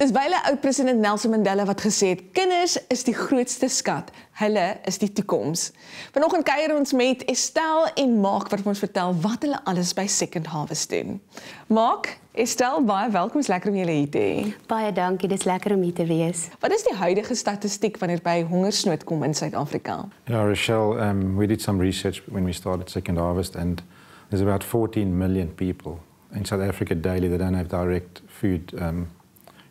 Dis baie ou president Nelson Mandela wat gesê het: "Kinders is die grootste skat. Hulle is die toekoms." Vanoggend kuier ons met Estelle en Mark wat ons vertel wat hulle alles by Second Harvest doen. Mark, Estelle, baie welkom. Dit is lekker om julle hier te hê. Baie dankie. Dit is lekker om hier te wees. Wat is die huidige statistiek wanneer by hongersnood kom in Suid-Afrika? Yeah, ja, Rochelle, um we did some research when we started Second Harvest and there's about 14 million people in South Africa daily that don't have direct food um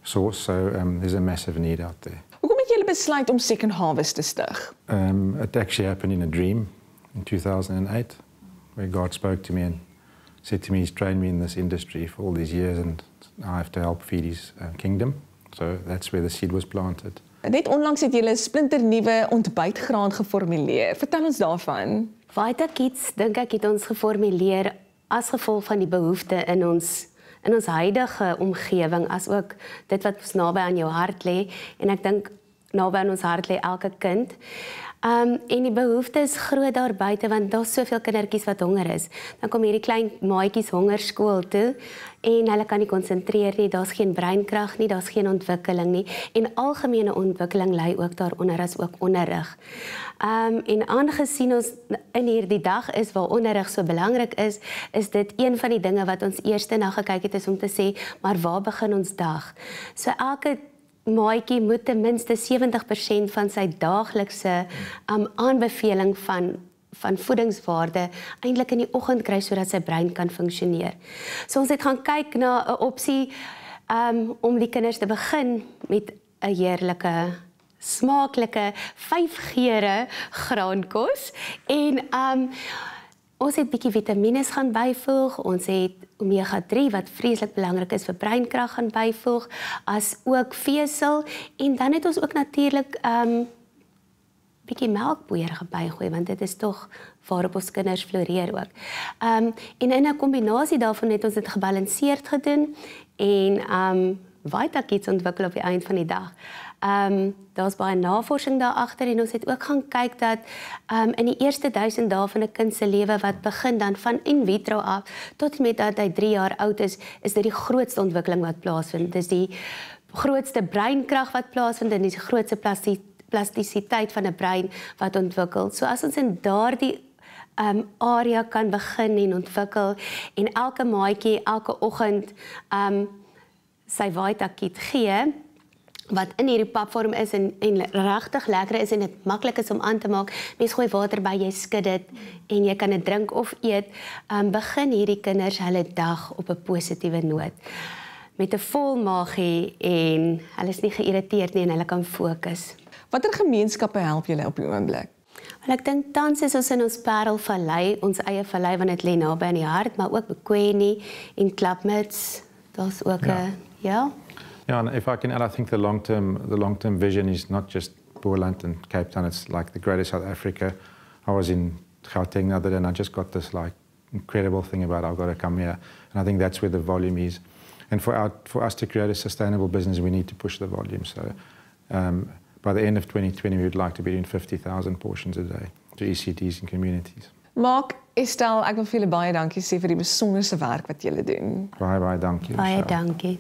source, so um, there's a massive need out there. Hoekom het julle besluit om Second Harvest te stig? Um it actually happened in a dream in 2008 where God spoke to me and said to me he's trained me in this industry for all these years and now I have to help feed his uh, kingdom. So that's where the seed was planted. Net onlangs het julle 'n splinter nuwe ontbytgraan geformuleer. Vertel ons daarvan. Vita Kids dink ek het ons geformuleer as gevolg van die behoeftes in ons in ons huidige omgewing as ook dit wat naby aan jou hart lê en ek dink naby aan ons hart lê elke kind. Um en die behoefte is groot daar buite want daar's soveel kindertjies wat honger is. Dan kom hierdie klein maatjies honger skool toe en hulle kan nie konsentreer nie. Daar's geen breinkrag nie, daar's geen ontwikkeling nie en algemene ontwikkeling lê ook daaronder as ook onderrig. Um en aangesien ons in hierdie dag is waar onderrig so belangrik is, is dit een van die dinge wat ons eerste na gekyk het is om te sê, maar waar begin ons dag? So elke maatjie moet ten minste 70% van sy daaglikse um aanbeveling van van voedingswaarde eintlik in die oggend kry sodat sy brein kan funksioneer. So ons het gaan kyk na 'n opsie um om die kinders te begin met 'n heerlike smaaklike vyf geure graankos en um Ons het bietjie vitamiene gaan byvoeg. Ons het omega 3 wat vreeslik belangrik is vir breinkrag gaan byvoeg, as ook vesel en dan het ons ook natuurlik ehm um, bietjie melkpoeier gebygooi want dit is tog waarop ons kinders floreer ook. Ehm um, en in 'n kombinasie daarvan het ons dit gebalanseerd gedoen en ehm um, weiter geht's ontwikkel op die einde van die dag. Ehm um, daar's baie navorsing daar agter en ons het ook gaan kyk dat ehm um, in die eerste 1000 dae van 'n kind se lewe wat begin dan van in vitro af tot en met dat hy 3 jaar oud is, is dit die grootste ontwikkeling wat plaasvind. Dit is die grootste breinkrag wat plaasvind en die grootste plastisiteit van 'n brein wat ontwikkel. So as ons in daardie ehm um, area kan begin en ontwikkel en elke maatjie elke oggend ehm um, sy waaitakkie gee wat in hierdie papvorm is en en regtig lekker is en dit maklik is om aan te maak. Mens gooi water by, jy skud dit en jy kan dit drink of eet. Um begin hierdie kinders hulle dag op 'n positiewe noot. Met 'n vol maagie en hulle is nie geïrriteerd nie en hulle kan fokus. Watter gemeenskappe help julle op die oomblik? Wel ek dink tans is ons in ons Parelvallei, ons eie vallei want dit lê naby aan die hart, maar ook Bekweni en Klapmuts. Daar's ook 'n ja. Yeah. Yeah, and if I can add, I think the long term the long term vision is not just Boerland and Cape Town. It's like the greater South Africa. I was in Gauteng the other day, and I just got this like incredible thing about I've got to come here, and I think that's where the volume is. And for our, for us to create a sustainable business, we need to push the volume. So. Um, by the end of 2020, we would like to be doing 50,000 portions a day to ECDs and communities. Mark, Estel, ek wil vir julle dankie sê vir besonderse werk wat julle doen. Bye baie dankie. Bye so. dankie.